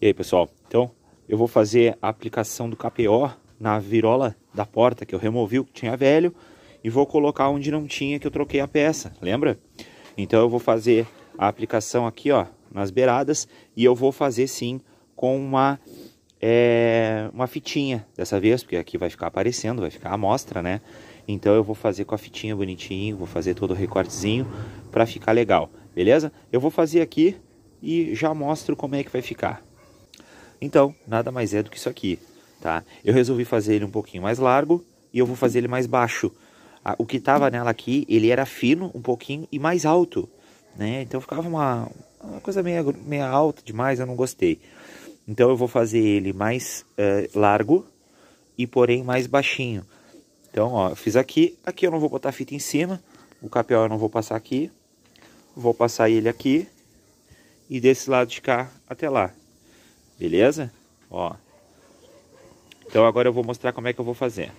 E aí, pessoal? Então, eu vou fazer a aplicação do KPO na virola da porta, que eu removi o que tinha velho, e vou colocar onde não tinha, que eu troquei a peça, lembra? Então, eu vou fazer a aplicação aqui, ó, nas beiradas, e eu vou fazer, sim, com uma, é, uma fitinha dessa vez, porque aqui vai ficar aparecendo, vai ficar a amostra, né? Então, eu vou fazer com a fitinha bonitinho, vou fazer todo o recortezinho para ficar legal, beleza? Eu vou fazer aqui e já mostro como é que vai ficar. Então, nada mais é do que isso aqui, tá? Eu resolvi fazer ele um pouquinho mais largo e eu vou fazer ele mais baixo. O que estava nela aqui, ele era fino um pouquinho e mais alto, né? Então ficava uma, uma coisa meio, meio alta demais, eu não gostei. Então eu vou fazer ele mais uh, largo e porém mais baixinho. Então, ó, fiz aqui. Aqui eu não vou botar fita em cima. O capial eu não vou passar aqui. Vou passar ele aqui. E desse lado de cá até lá. Beleza? Ó. Então agora eu vou mostrar como é que eu vou fazer.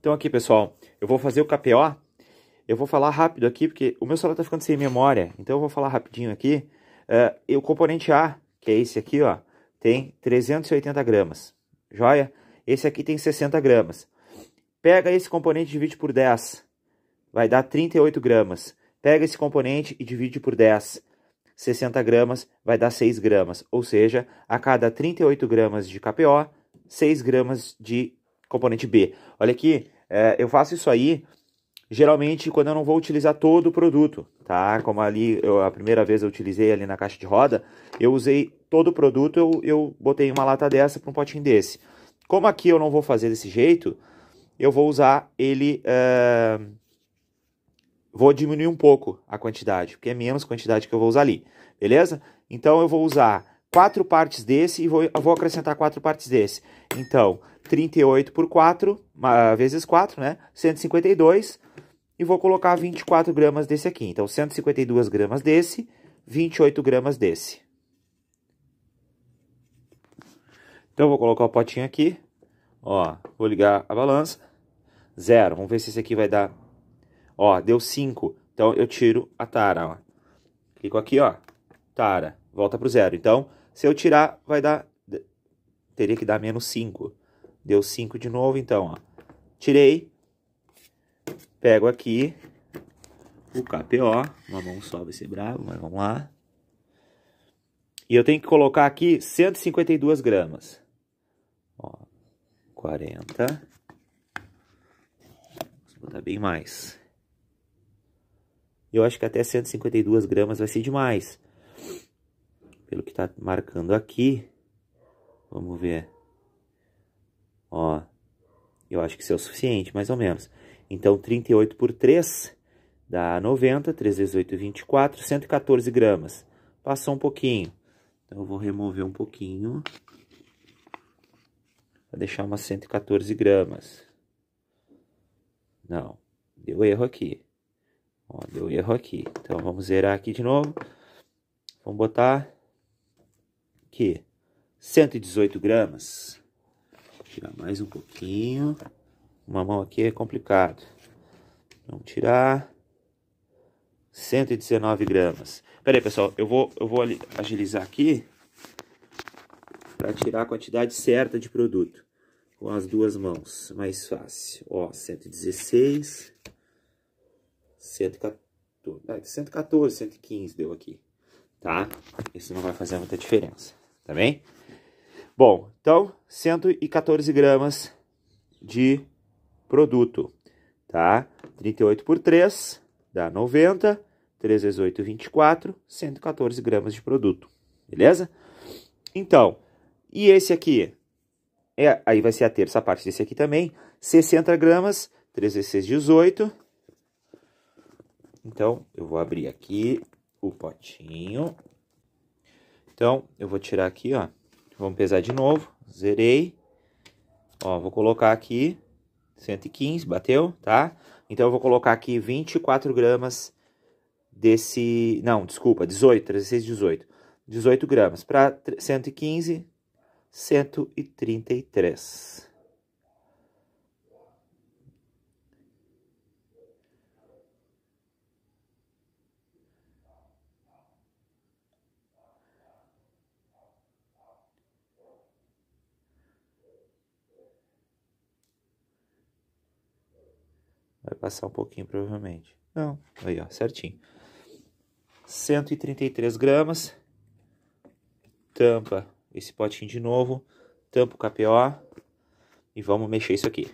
Então aqui, pessoal, eu vou fazer o KPO. Eu vou falar rápido aqui, porque o meu celular tá ficando sem memória. Então eu vou falar rapidinho aqui. Uh, e o componente A, que é esse aqui, ó, tem 380 gramas. Joia? Esse aqui tem 60 gramas. Pega esse componente e divide por 10. Vai dar 38 gramas. Pega esse componente e divide por 10 60 gramas vai dar 6 gramas, ou seja, a cada 38 gramas de KPO, 6 gramas de componente B. Olha aqui, é, eu faço isso aí geralmente quando eu não vou utilizar todo o produto, tá? Como ali, eu, a primeira vez eu utilizei ali na caixa de roda, eu usei todo o produto, eu, eu botei uma lata dessa para um potinho desse. Como aqui eu não vou fazer desse jeito, eu vou usar ele... Uh vou diminuir um pouco a quantidade, porque é menos quantidade que eu vou usar ali, beleza? Então eu vou usar quatro partes desse e vou, vou acrescentar quatro partes desse. Então, 38 por 4, vezes 4, né? 152, e vou colocar 24 gramas desse aqui. Então, 152 gramas desse, 28 gramas desse. Então, vou colocar o potinho aqui, ó, vou ligar a balança, zero. Vamos ver se esse aqui vai dar Ó, deu 5. Então, eu tiro a tara, ó. Clico aqui, ó. Tara. Volta pro zero. Então, se eu tirar, vai dar... Teria que dar menos 5. Deu 5 de novo, então, ó. Tirei. Pego aqui o KPO. Uma mão só vai ser bravo, mas vamos lá. E eu tenho que colocar aqui 152 gramas. Ó, 40. Vou botar bem mais. Eu acho que até 152 gramas vai ser demais. Pelo que tá marcando aqui. Vamos ver. Ó. Eu acho que isso é o suficiente, mais ou menos. Então, 38 por 3 dá 90, 3 vezes 8, 24, 114 gramas. Passou um pouquinho. Então, eu vou remover um pouquinho. Pra deixar umas 114 gramas. Não, deu erro aqui. Ó, deu erro aqui. Então, vamos zerar aqui de novo. Vamos botar aqui, 118 gramas. Tirar mais um pouquinho. Uma mão aqui é complicado. Vamos tirar 119 gramas. Pera aí, pessoal, eu vou, eu vou agilizar aqui para tirar a quantidade certa de produto com as duas mãos, mais fácil. Ó, 116, 114, 115 é, deu aqui, tá? Isso não vai fazer muita diferença, tá bem? Bom, então, 114 gramas de produto, tá? 38 por 3 dá 90, 3 vezes 8, 24, 114 gramas de produto, beleza? Então, e esse aqui? É, aí vai ser a terça parte desse aqui também, 60 gramas, 3 vezes 6, 18, então, eu vou abrir aqui o potinho. Então, eu vou tirar aqui, ó. Vamos pesar de novo. Zerei. Ó, vou colocar aqui 115, bateu, tá? Então, eu vou colocar aqui 24 gramas desse... Não, desculpa, 18, 16, 18. 18 gramas para 115, 133. Vai passar um pouquinho, provavelmente. Não, aí ó, certinho. 133 gramas. Tampa esse potinho de novo. Tampa o KPO. E vamos mexer isso aqui.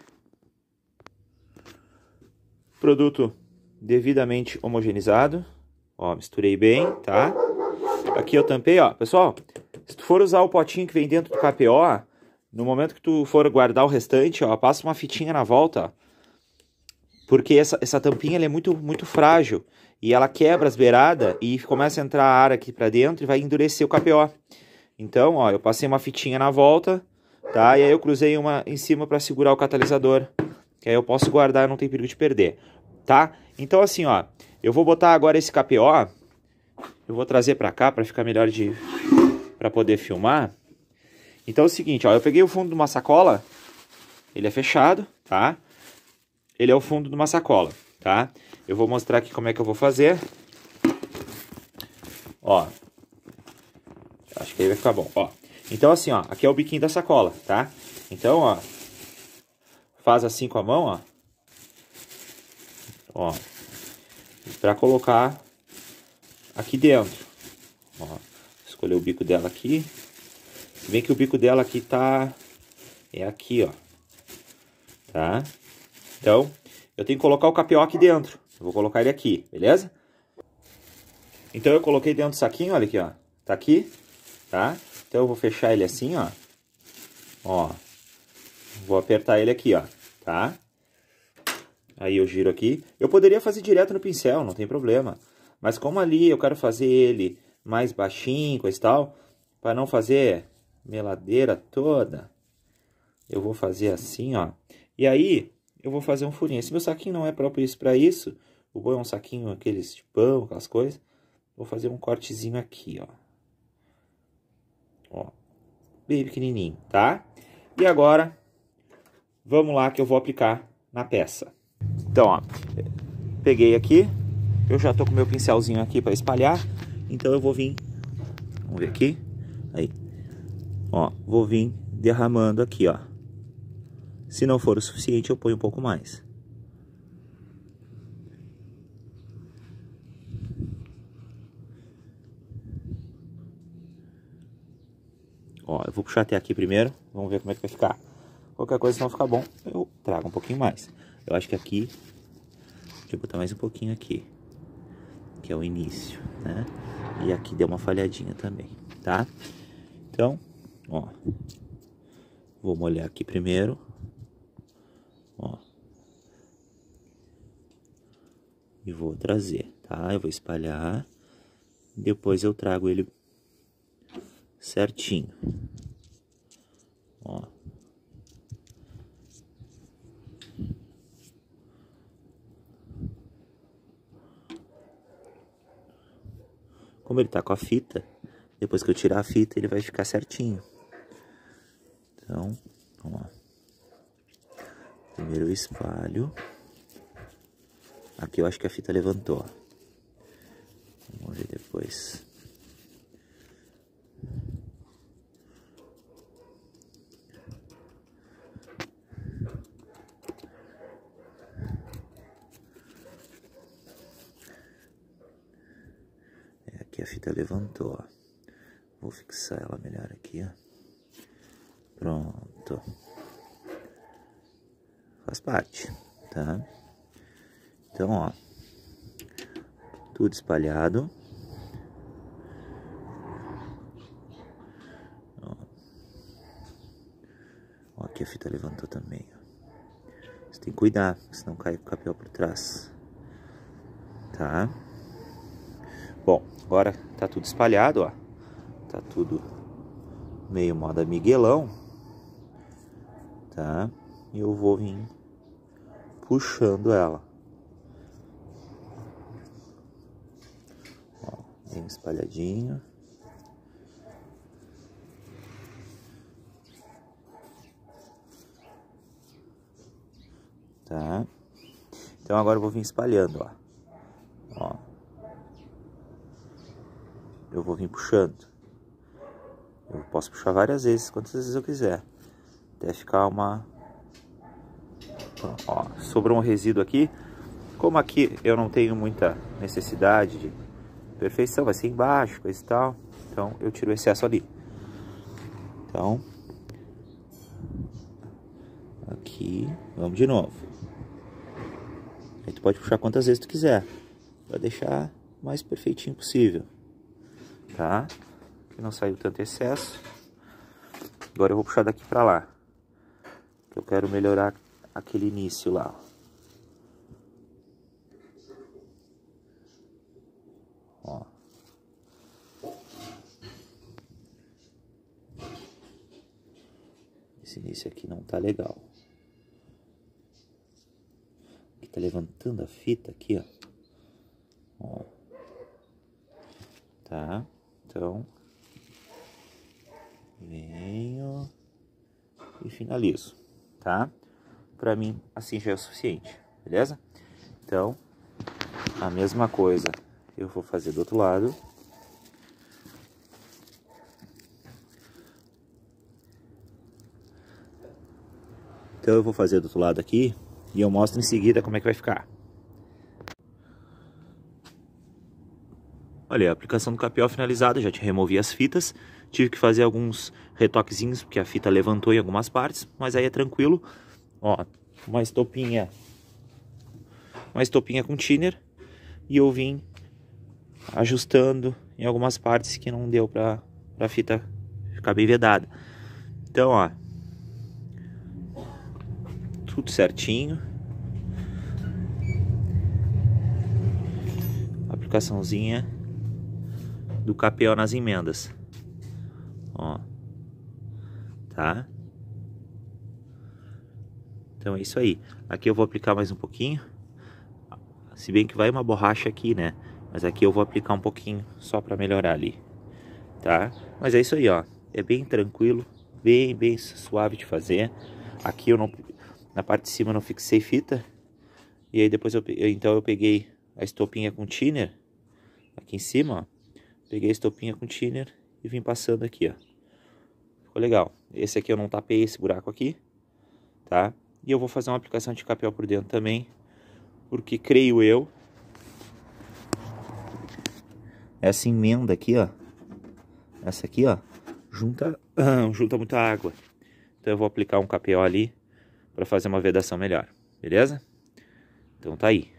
Produto devidamente homogeneizado. Ó, misturei bem, tá? Aqui eu tampei, ó. Pessoal, se tu for usar o potinho que vem dentro do KPO, no momento que tu for guardar o restante, ó, passa uma fitinha na volta, ó porque essa, essa tampinha é muito, muito frágil e ela quebra as beiradas e começa a entrar ar aqui para dentro e vai endurecer o KPO. Então, ó, eu passei uma fitinha na volta, tá? E aí eu cruzei uma em cima para segurar o catalisador, que aí eu posso guardar, não tem perigo de perder, tá? Então assim, ó, eu vou botar agora esse KPO, eu vou trazer para cá para ficar melhor de para poder filmar. Então é o seguinte, ó, eu peguei o fundo de uma sacola, ele é fechado, tá? ele é o fundo de uma sacola, tá? Eu vou mostrar aqui como é que eu vou fazer. Ó. Acho que aí vai ficar bom, ó. Então, assim, ó, aqui é o biquinho da sacola, tá? Então, ó, faz assim com a mão, ó. Ó, pra colocar aqui dentro. Ó, escolher o bico dela aqui. Se bem que o bico dela aqui tá... É aqui, ó. Tá? Então, eu tenho que colocar o capió aqui dentro. Eu vou colocar ele aqui, beleza? Então, eu coloquei dentro do saquinho, olha aqui, ó. Tá aqui, tá? Então, eu vou fechar ele assim, ó. Ó. Vou apertar ele aqui, ó. Tá? Aí eu giro aqui. Eu poderia fazer direto no pincel, não tem problema. Mas como ali eu quero fazer ele mais baixinho, coisa e tal, para não fazer meladeira toda, eu vou fazer assim, ó. E aí, eu vou fazer um furinho. Esse meu saquinho não é isso para isso. O bom é um saquinho, aqueles de pão, aquelas coisas. Vou fazer um cortezinho aqui, ó. Ó, bem pequenininho, tá? E agora, vamos lá que eu vou aplicar na peça. Então, ó, peguei aqui. Eu já tô com meu pincelzinho aqui para espalhar. Então, eu vou vir, vamos ver aqui. Aí, ó, vou vir derramando aqui, ó. Se não for o suficiente, eu ponho um pouco mais. Ó, eu vou puxar até aqui primeiro, vamos ver como é que vai ficar. Qualquer coisa, se não ficar bom, eu trago um pouquinho mais. Eu acho que aqui, deixa eu botar mais um pouquinho aqui, que é o início, né? E aqui deu uma falhadinha também, tá? Então, ó, vou molhar aqui primeiro, vou trazer, tá? Eu vou espalhar, depois eu trago ele certinho. Ó. Como ele tá com a fita, depois que eu tirar a fita, ele vai ficar certinho. Então, ó. Primeiro eu espalho. Aqui eu acho que a fita levantou. Vamos ver depois. É, aqui a fita levantou, ó. Vou fixar ela melhor aqui, ó. Pronto. Faz parte, tá? Então, ó, tudo espalhado. Ó, ó aqui a fita levantou também. Você tem que cuidar, senão cai o capel por trás. Tá? Bom, agora tá tudo espalhado, ó. Tá tudo meio moda miguelão. Tá? E eu vou vir puxando ela. espalhadinho. Tá? Então agora eu vou vir espalhando, ó. ó. Eu vou vir puxando. Eu posso puxar várias vezes, quantas vezes eu quiser. Até ficar uma... Ó, sobrou um resíduo aqui. Como aqui eu não tenho muita necessidade de perfeição, vai ser embaixo, coisa e tal. Então, eu tiro o excesso ali. Então, aqui, vamos de novo. Aí tu pode puxar quantas vezes tu quiser, para deixar mais perfeitinho possível, tá? Que não saiu tanto excesso. Agora eu vou puxar daqui para lá. Eu quero melhorar aquele início lá, ó. esse aqui não tá legal. Aqui tá levantando a fita aqui, ó. ó. Tá? Então, venho e finalizo, tá? Pra mim, assim já é o suficiente, beleza? Então, a mesma coisa eu vou fazer do outro lado. Então eu vou fazer do outro lado aqui e eu mostro em seguida como é que vai ficar. Olha, a aplicação do capiol finalizada, já te removi as fitas. Tive que fazer alguns retoquezinhos, porque a fita levantou em algumas partes, mas aí é tranquilo. Ó, uma estopinha, uma estopinha com thinner e eu vim ajustando em algumas partes que não deu pra, a fita ficar bem vedada. Então, ó, tudo certinho. Aplicaçãozinha do KPO nas emendas. Ó. Tá? Então é isso aí. Aqui eu vou aplicar mais um pouquinho. Se bem que vai uma borracha aqui, né? Mas aqui eu vou aplicar um pouquinho só para melhorar ali. Tá? Mas é isso aí, ó. É bem tranquilo, bem, bem suave de fazer. Aqui eu não na parte de cima não fixei fita. E aí depois eu, então eu peguei a estopinha com tiner aqui em cima, ó. Peguei a estopinha com tiner e vim passando aqui, ó. Ficou legal. Esse aqui eu não tapei esse buraco aqui, tá? E eu vou fazer uma aplicação de capel por dentro também, porque creio eu essa emenda aqui, ó. Essa aqui, ó, junta junta muita água. Então eu vou aplicar um capel ali para fazer uma vedação melhor, beleza? Então tá aí.